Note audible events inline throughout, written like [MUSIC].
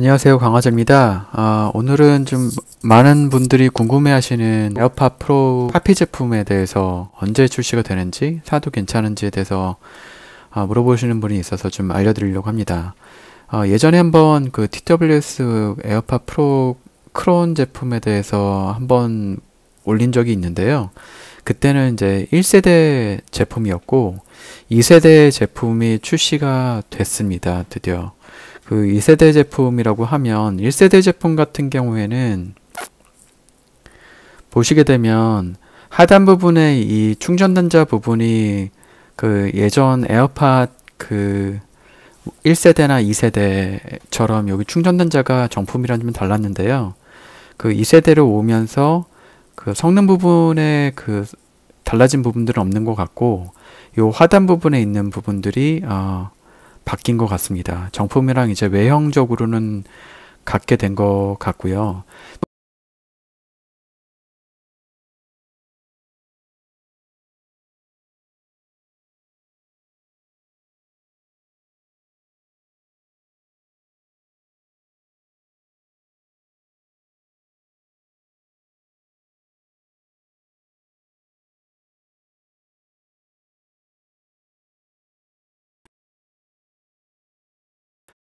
안녕하세요 강화재입니다 아, 오늘은 좀 많은 분들이 궁금해하시는 에어팟 프로 파피 제품에 대해서 언제 출시가 되는지 사도 괜찮은지에 대해서 아, 물어보시는 분이 있어서 좀 알려드리려고 합니다 아, 예전에 한번 그 TWS 에어팟 프로 크론 제품에 대해서 한번 올린 적이 있는데요 그때는 이제 1세대 제품이었고 2세대 제품이 출시가 됐습니다 드디어 그 2세대 제품이라고 하면 1세대 제품 같은 경우에는 보시게 되면 하단 부분에 이 충전 단자 부분이 그 예전 에어팟 그 1세대나 2세대처럼 여기 충전 단자가 정품이랑 좀 달랐는데요. 그 2세대로 오면서 그 성능 부분에 그 달라진 부분들은 없는 것 같고 요 하단 부분에 있는 부분들이 어 바뀐 것 같습니다. 정품이랑 이제 외형적으로는 같게 된 것 같고요.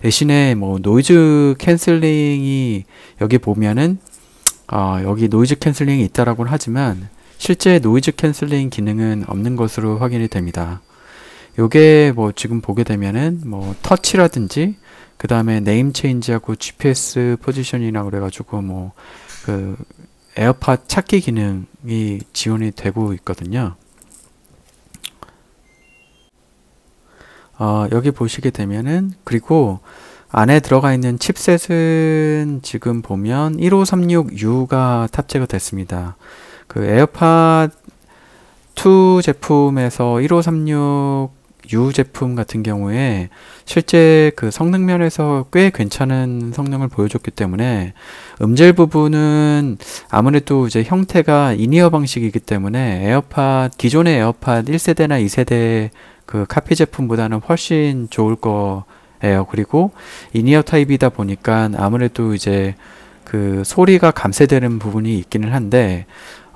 대신에 뭐 노이즈 캔슬링이 여기 보면은 어, 여기 노이즈 캔슬링이 있다라고 하지만 실제 노이즈 캔슬링 기능은 없는 것으로 확인이 됩니다. 요게 뭐 지금 보게 되면은 뭐 터치라든지 그 다음에 네임 체인지하고 GPS 포지션이라 그래가지고 뭐그 에어팟 찾기 기능이 지원이 되고 있거든요. 어, 여기 보시게 되면은 그리고 안에 들어가 있는 칩셋은 지금 보면 1 5 3 6 u 가 탑재가 됐습니다. 그 에어팟 2 제품에서 1536U 제품 같은 경우에 실제 그 성능 면에서 꽤 괜찮은 성능을 보여줬기 때문에 음질 부분은 아무래도 이제 형태가 인이어 방식이기 때문에 에어팟 기존의 에어팟 1세대나 2세대 그 카피 제품보다는 훨씬 좋을 거예요. 그리고 인이어 타입이다 보니까 아무래도 이제 그 소리가 감쇄되는 부분이 있기는 한데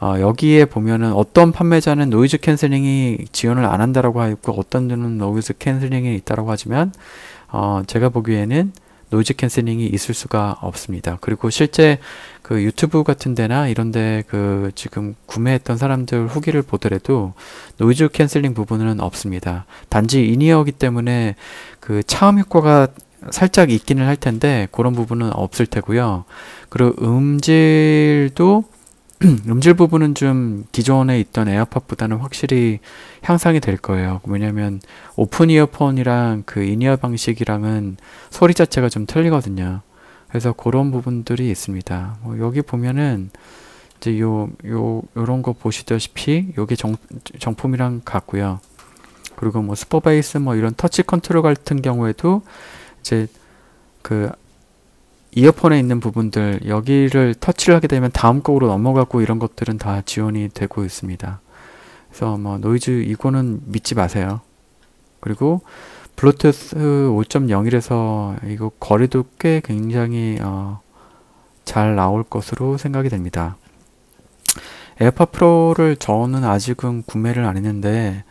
어, 여기에 보면은 어떤 판매자는 노이즈 캔슬링이 지원을 안 한다라고 하고 어떤 데는 노이즈 캔슬링이 있다라고 하지만 어, 제가 보기에는 노이즈 캔슬링이 있을 수가 없습니다. 그리고 실제 그 유튜브 같은 데나 이런데 그 지금 구매했던 사람들 후기를 보더라도 노이즈 캔슬링 부분은 없습니다. 단지 인이어기 때문에 그 차음 효과가 살짝 있기는 할 텐데 그런 부분은 없을 테고요. 그리고 음질도 [CLEARS THROAT] 음질 부분은 좀 기존에 있던 에어팟보다는 확실히 향상이 될 거예요. 왜냐면 오픈 이어폰이랑 그 인이어 방식이랑은 소리 자체가 좀 틀리거든요. 그래서 그런 부분들이 있습니다. 뭐 여기 보면은 이제 요, 요, 요런 거 보시다시피 요게 정, 정품이랑 같고요. 그리고 뭐 스퍼베이스 뭐 이런 터치 컨트롤 같은 경우에도 이제 그 이어폰에 있는 부분들 여기를 터치를 하게 되면 다음 곡으로 넘어가고 이런 것들은 다 지원이 되고 있습니다. 그래서 뭐 노이즈 이거는 믿지 마세요. 그리고 블루투스 5.01에서 이거 거리도 꽤 굉장히 어, 잘 나올 것으로 생각이 됩니다. 에어팟 프로를 저는 아직은 구매를 안 했는데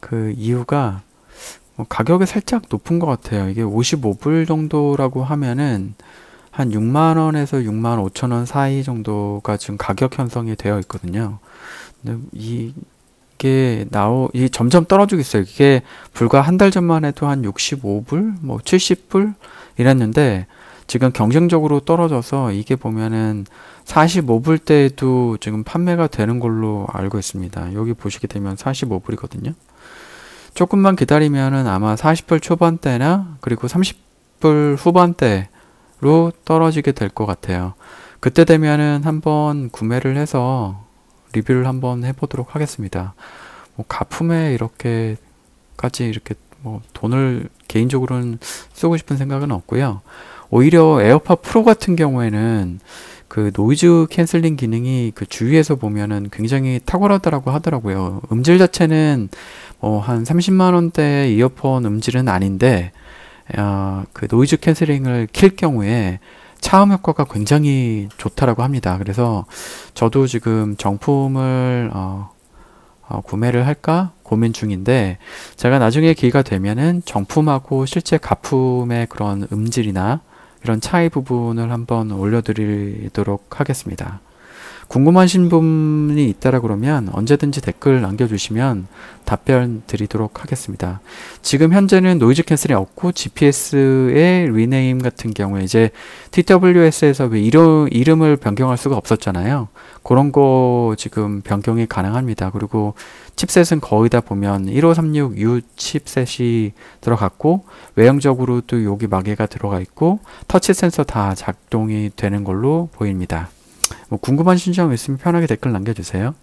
그 이유가 뭐 가격이 살짝 높은 것 같아요. 이게 55불 정도라고 하면은 한 6만 원에서 6만 5천 원 사이 정도가 지금 가격 형성이 되어 있거든요. 근데 이게 나오 이 점점 떨어지고 있어요. 이게 불과 한 달 전만 해도 한 65불, 뭐 70불 이랬는데 지금 경쟁적으로 떨어져서 이게 보면은 45불 때에도 지금 판매가 되는 걸로 알고 있습니다. 여기 보시게 되면 45불이거든요. 조금만 기다리면은 아마 40불 초반대나 그리고 30불 후반대 로 떨어지게 될 것 같아요. 그때 되면은 한번 구매를 해서 리뷰를 한번 해보도록 하겠습니다. 뭐 가품에 이렇게까지 이렇게 뭐 돈을 개인적으로는 쓰고 싶은 생각은 없고요. 오히려 에어팟 프로 같은 경우에는 그 노이즈 캔슬링 기능이 그 주위에서 보면은 굉장히 탁월하다라고 하더라고요. 음질 자체는 어, 한 30만 원대 이어폰 음질은 아닌데 어, 그 노이즈 캔슬링을 킬 경우에 차음 효과가 굉장히 좋다라고 합니다. 그래서 저도 지금 정품을 어, 어, 구매를 할까 고민 중인데 제가 나중에 기회가 되면은 정품하고 실제 가품의 그런 음질이나 이런 차이 부분을 한번 올려드리도록 하겠습니다. 궁금하신 분이 있다라 그러면 언제든지 댓글 남겨주시면 답변 드리도록 하겠습니다. 지금 현재는 노이즈 캔슬이 없고 GPS의 리네임 같은 경우에 이제 TWS에서 왜 그 이름, 이름을 변경할 수가 없었잖아요. 그런 거 지금 변경이 가능합니다. 그리고 칩셋은 거의 다 보면 1536U 칩셋이 들어갔고 외형적으로 또 여기 마개가 들어가 있고 터치 센서 다 작동이 되는 걸로 보입니다. 뭐 궁금하신 점 있으면 편하게 댓글 남겨주세요.